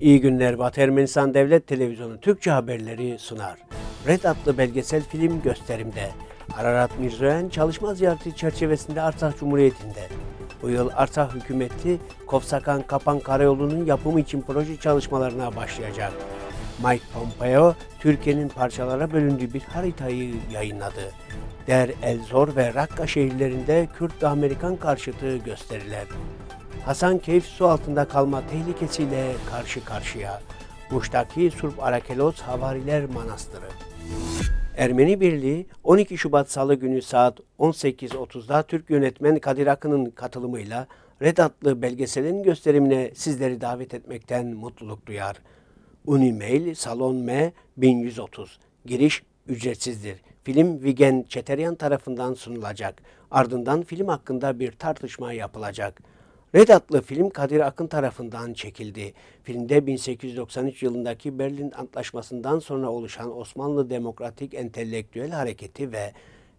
İyi günler Batı Ermenistan Devlet Televizyonu Türkçe haberleri sunar. Red adlı belgesel film gösterimde. Ararat Mirzoyan çalışma ziyareti çerçevesinde Artsakh Cumhuriyeti'nde. Bu yıl Artsakh hükümeti kopsakan Kapan Karayolu'nun yapımı için proje çalışmalarına başlayacak. Mike Pompeo, Türkiye'nin parçalara bölündüğü bir haritayı yayınladı. Der Elzor ve Rakka şehirlerinde Kürt ve Amerikan karşıtı gösteriler. Hasankeyf su altında kalma tehlikesiyle karşı karşıya. Muş'taki Surp Arakelos Havariler Manastırı. Ermeni Birliği 12 Şubat Salı günü saat 18.30'da Türk yönetmen Kadir Akın'ın katılımıyla Red adlı belgeselin gösterimine sizleri davet etmekten mutluluk duyar. Unimail Salon M 1130. Giriş ücretsizdir. Film Vigen Çeteryan tarafından sunulacak. Ardından film hakkında bir tartışma yapılacak. Red adlı film Kadir Akın tarafından çekildi. Filmde 1893 yılındaki Berlin Antlaşması'ndan sonra oluşan Osmanlı Demokratik Entelektüel Hareketi ve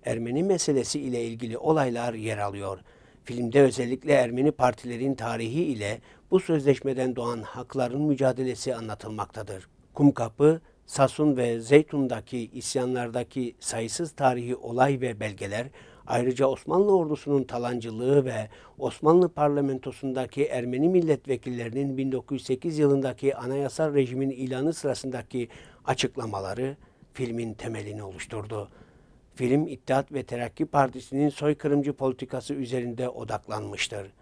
Ermeni meselesi ile ilgili olaylar yer alıyor. Filmde özellikle Ermeni partilerin tarihi ile bu sözleşmeden doğan hakların mücadelesi anlatılmaktadır. Kumkapı, Sasun ve Zeytun'daki isyanlardaki sayısız tarihi olay ve belgeler Ayrıca Osmanlı ordusunun talancılığı ve Osmanlı parlamentosundaki Ermeni milletvekillerinin 1908 yılındaki anayasal rejimin ilanı sırasındaki açıklamaları filmin temelini oluşturdu. Film İttihat ve Terakki Partisi'nin soykırımcı politikası üzerinde odaklanmıştır.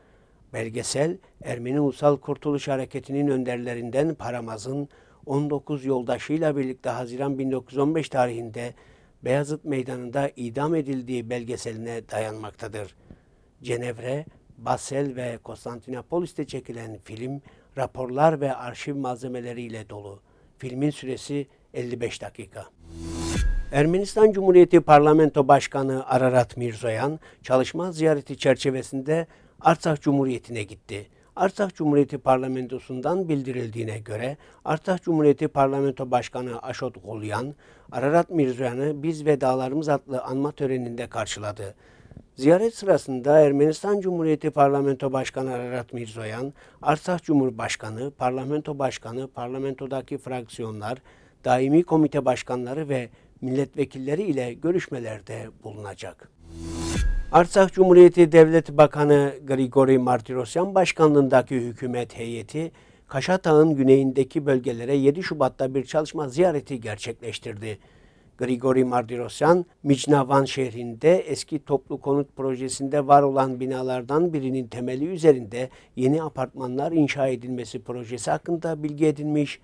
Belgesel, Ermeni Ulusal Kurtuluş Hareketi'nin önderlerinden Paramaz'ın 19 yoldaşıyla birlikte Haziran 1915 tarihinde Beyazıt Meydanı'nda idam edildiği belgeseline dayanmaktadır. Cenevre, Basel ve Konstantinopolis'te çekilen film raporlar ve arşiv malzemeleriyle dolu. Filmin süresi 55 dakika. Ermenistan Cumhuriyeti Parlamento Başkanı Ararat Mirzoyan çalışma ziyareti çerçevesinde Artsakh Cumhuriyeti'ne gitti. Artah Cumhuriyeti Parlamentosu'ndan bildirildiğine göre Artah Cumhuriyeti Parlamento Başkanı Aşot Golyan, Ararat Mirzoyan'ı Biz Vedalarımız adlı anma töreninde karşıladı. Ziyaret sırasında Ermenistan Cumhuriyeti Parlamento Başkanı Ararat Mirzoyan, Artah Cumhurbaşkanı, Parlamento Başkanı, parlamentodaki fraksiyonlar, daimi komite başkanları ve milletvekilleri ile görüşmelerde bulunacak. Artsakh Cumhuriyeti Devlet Bakanı Grigori Martirosyan başkanlığındaki hükümet heyeti Kaşatağ'ın güneyindeki bölgelere 7 Şubat'ta bir çalışma ziyareti gerçekleştirdi. Grigori Mardirosyan, Micnavan şehrinde eski toplu konut projesinde var olan binalardan birinin temeli üzerinde yeni apartmanlar inşa edilmesi projesi hakkında bilgi edinmiş,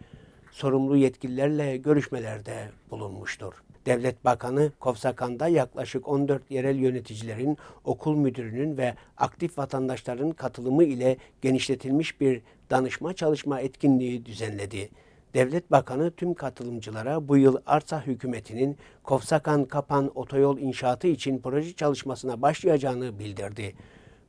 sorumlu yetkililerle görüşmelerde bulunmuştur. Devlet Bakanı Kovsakan'da yaklaşık 14 yerel yöneticilerin, okul müdürünün ve aktif vatandaşların katılımı ile genişletilmiş bir danışma çalışma etkinliği düzenledi. Devlet Bakanı tüm katılımcılara bu yıl Arsa hükümetinin Kovsakan-Kapan otoyol inşaatı için proje çalışmasına başlayacağını bildirdi.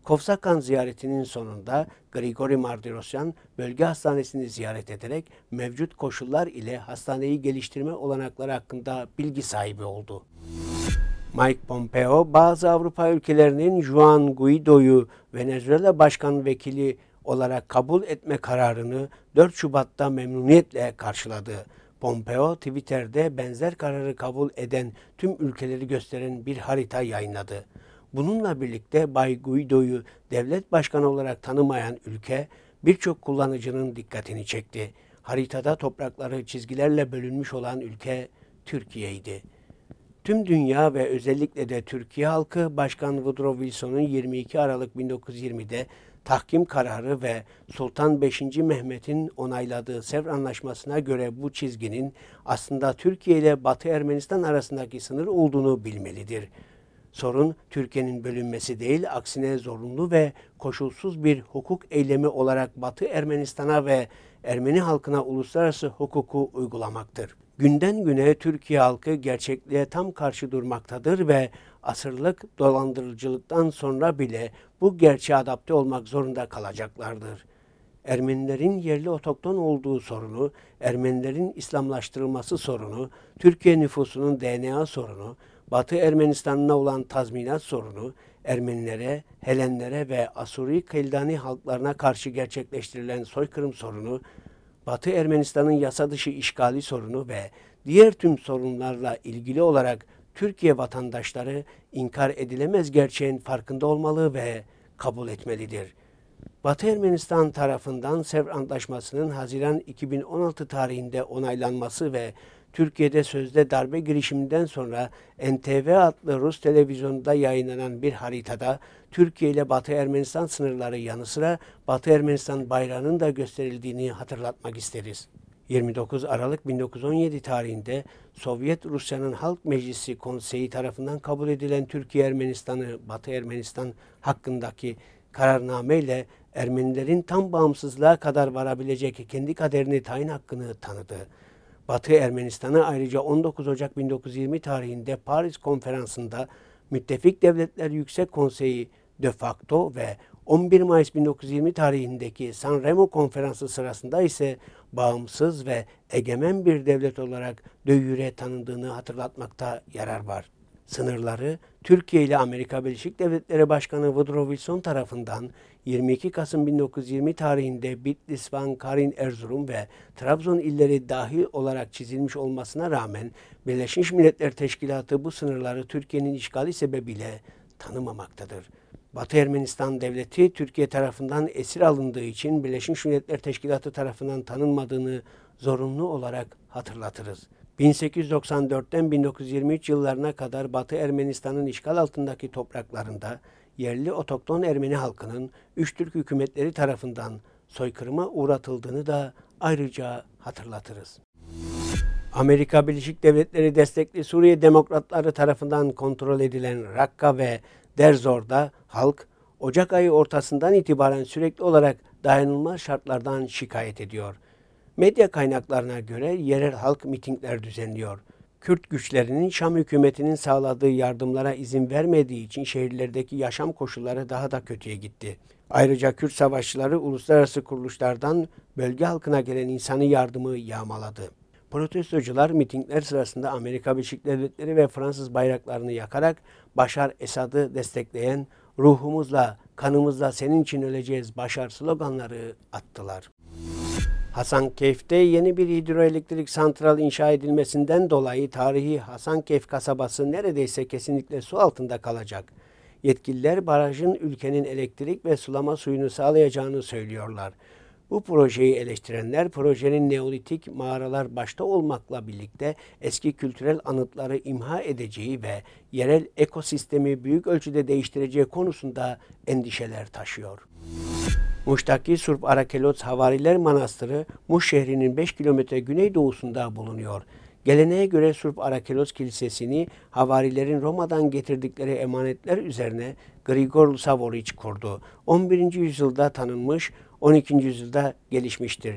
Kovsakan ziyaretinin sonunda Grigori Mardirosyan bölge hastanesini ziyaret ederek mevcut koşullar ile hastaneyi geliştirme olanakları hakkında bilgi sahibi oldu. Mike Pompeo bazı Avrupa ülkelerinin Juan Guaido'yu Venezuela Başkan Vekili olarak kabul etme kararını 4 Şubat'ta memnuniyetle karşıladı. Pompeo Twitter'de benzer kararı kabul eden tüm ülkeleri gösteren bir harita yayınladı. Bununla birlikte Bay Guido'yu devlet başkanı olarak tanımayan ülke birçok kullanıcının dikkatini çekti. Haritada toprakları çizgilerle bölünmüş olan ülke Türkiye'ydi. Tüm dünya ve özellikle de Türkiye halkı Başkan Woodrow Wilson'un 22 Aralık 1920'de tahkim kararı ve Sultan 5. Mehmet'in onayladığı Sevr Anlaşması'na göre bu çizginin aslında Türkiye ile Batı Ermenistan arasındaki sınır olduğunu bilmelidir. Sorun Türkiye'nin bölünmesi değil, aksine zorunlu ve koşulsuz bir hukuk eylemi olarak Batı Ermenistan'a ve Ermeni halkına uluslararası hukuku uygulamaktır. Günden güne Türkiye halkı gerçekliğe tam karşı durmaktadır ve asırlık dolandırıcılıktan sonra bile bu gerçeğe adapte olmak zorunda kalacaklardır. Ermenilerin yerli otokton olduğu sorunu, Ermenilerin İslamlaştırılması sorunu, Türkiye nüfusunun DNA sorunu, Batı Ermenistan'ına olan tazminat sorunu Ermenilere, Helenlere ve Asuri Kıldani halklarına karşı gerçekleştirilen soykırım sorunu, Batı Ermenistan'ın yasa dışı işgali sorunu ve diğer tüm sorunlarla ilgili olarak Türkiye vatandaşları inkar edilemez gerçeğin farkında olmalı ve kabul etmelidir. Batı Ermenistan tarafından Sevr Antlaşması'nın Haziran 2016 tarihinde onaylanması ve Türkiye'de sözde darbe girişiminden sonra NTV adlı Rus televizyonunda yayınlanan bir haritada Türkiye ile Batı Ermenistan sınırları yanı sıra Batı Ermenistan bayrağının da gösterildiğini hatırlatmak isteriz. 29 Aralık 1917 tarihinde Sovyet Rusya'nın Halk Meclisi Konseyi tarafından kabul edilen Türkiye Ermenistan'ı Batı Ermenistan hakkındaki kararname ile Ermenilerin tam bağımsızlığa kadar varabilecek kendi kaderini tayin hakkını tanıdı. Batı Ermenistan'a ayrıca 19 Ocak 1920 tarihinde Paris Konferansı'nda Müttefik Devletler Yüksek Konseyi de facto ve 11 Mayıs 1920 tarihindeki San Remo konferansı sırasında ise bağımsız ve egemen bir devlet olarak de jure tanındığını hatırlatmakta yarar var sınırları Türkiye ile Amerika Birleşik Devletleri Başkanı Woodrow Wilson tarafından 22 Kasım 1920 tarihinde Bitlis, Van, Karin, Erzurum ve Trabzon illeri dahil olarak çizilmiş olmasına rağmen Birleşmiş Milletler Teşkilatı bu sınırları Türkiye'nin işgali sebebiyle tanımamaktadır. Batı Ermenistan Devleti Türkiye tarafından esir alındığı için Birleşmiş Milletler Teşkilatı tarafından tanınmadığını zorunlu olarak hatırlatırız. 1894'ten 1923 yıllarına kadar Batı Ermenistan'ın işgal altındaki topraklarında yerli otokton Ermeni halkının üç Türk hükümetleri tarafından soykırıma uğratıldığını da ayrıca hatırlatırız. Amerika Birleşik Devletleri destekli Suriye Demokratları tarafından kontrol edilen Rakka ve Derzor'da halk Ocak ayı ortasından itibaren sürekli olarak dayanılmaz şartlardan şikayet ediyor. Medya kaynaklarına göre yerel halk mitingler düzenliyor. Kürt güçlerinin Şam hükümetinin sağladığı yardımlara izin vermediği için şehirlerdeki yaşam koşulları daha da kötüye gitti. Ayrıca Kürt savaşçıları uluslararası kuruluşlardan bölge halkına gelen insanı yardımı yağmaladı. Protestocular mitingler sırasında Amerika Birleşik Devletleri ve Fransız bayraklarını yakarak Başar Esad'ı destekleyen ruhumuzla, kanımızla senin için öleceğiz Başar sloganları attılar. Hasankeyf'te yeni bir hidroelektrik santral inşa edilmesinden dolayı tarihi Hasankeyf kasabası neredeyse kesinlikle su altında kalacak. Yetkililer barajın ülkenin elektrik ve sulama suyunu sağlayacağını söylüyorlar. Bu projeyi eleştirenler projenin neolitik mağaralar başta olmakla birlikte eski kültürel anıtları imha edeceği ve yerel ekosistemi büyük ölçüde değiştireceği konusunda endişeler taşıyor. Muş'taki Surp Arakelots Havariler Manastırı Muş şehrinin 5 kilometre güneydoğusunda bulunuyor. Geleneğe göre Surp Arakelos Kilisesi'ni havarilerin Roma'dan getirdikleri emanetler üzerine Grigor Savoriç kurdu. 11. yüzyılda tanınmış, 12. yüzyılda gelişmiştir.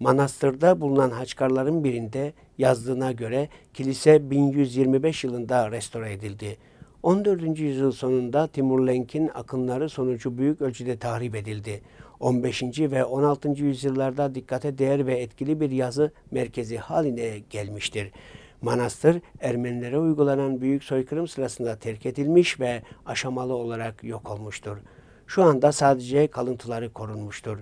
Manastırda bulunan haçkarların birinde yazdığına göre kilise 1125 yılında restore edildi. 14. yüzyıl sonunda Timurlenk'in akınları sonucu büyük ölçüde tahrip edildi. 15. ve 16. yüzyıllarda dikkate değer ve etkili bir yazı merkezi haline gelmiştir. Manastır Ermenilere uygulanan büyük soykırım sırasında terk edilmiş ve aşamalı olarak yok olmuştur. Şu anda sadece kalıntıları korunmuştur.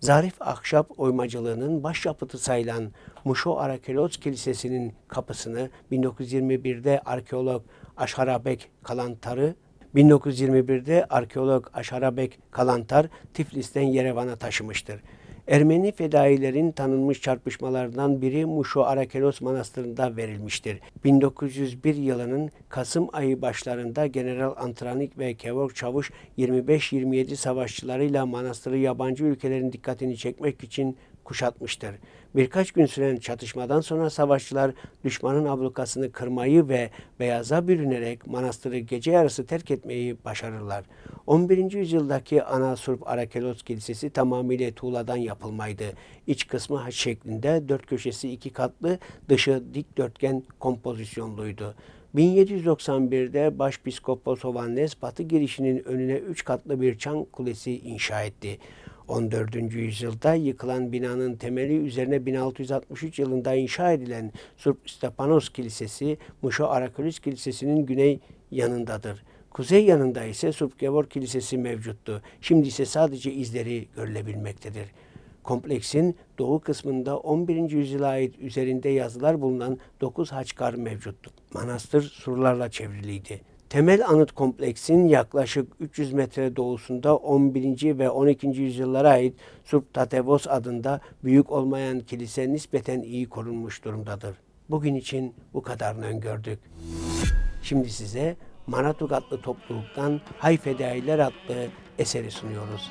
Zarif Ahşap oymacılığının başyapıtı sayılan Muşo Arakeloz Kilisesi'nin kapısını 1921'de arkeolog Aşharabek Kalantarı 1921'de arkeolog Aşarabek Kalantar Tiflis'ten Yerevan'a taşımıştır. Ermeni fedailerin tanınmış çarpışmalarından biri Muşo Arakelos Manastırı'nda verilmiştir. 1901 yılının Kasım ayı başlarında General Antranik ve Kevork Çavuş 25-27 savaşçılarıyla manastırı yabancı ülkelerin dikkatini çekmek için kuşatmıştır. Birkaç gün süren çatışmadan sonra savaşçılar düşmanın ablukasını kırmayı ve beyaza bürünerek manastırı gece yarısı terk etmeyi başarırlar. 11. yüzyıldaki Anasurp Arakelos Kilisesi tamamıyla tuğladan yapılmaydı. İç kısmı haç şeklinde, dört köşesi iki katlı, dışı dikdörtgen kompozisyonluydu. 1791'de Başpiskopos Hovannes Batı girişinin önüne üç katlı bir çan kulesi inşa etti. 14. yüzyılda yıkılan binanın temeli üzerine 1663 yılında inşa edilen Surp Stepanos Kilisesi, Muşo Arakulis Kilisesi'nin güney yanındadır. Kuzey yanında ise Surp Gevor Kilisesi mevcuttu. Şimdi ise sadece izleri görülebilmektedir. Kompleksin doğu kısmında 11. yüzyıla ait üzerinde yazılar bulunan 9 haçkar mevcuttu. Manastır surlarla çevriliydi temel anıt kompleksinin yaklaşık 300 metre doğusunda 11. ve 12. yüzyıllara ait Surp Tatevos adında büyük olmayan kilise nispeten iyi korunmuş durumdadır. Bugün için bu kadarını öngördük. Şimdi size Manatuk adlı topluluktan Hayfedailer adlı eseri sunuyoruz.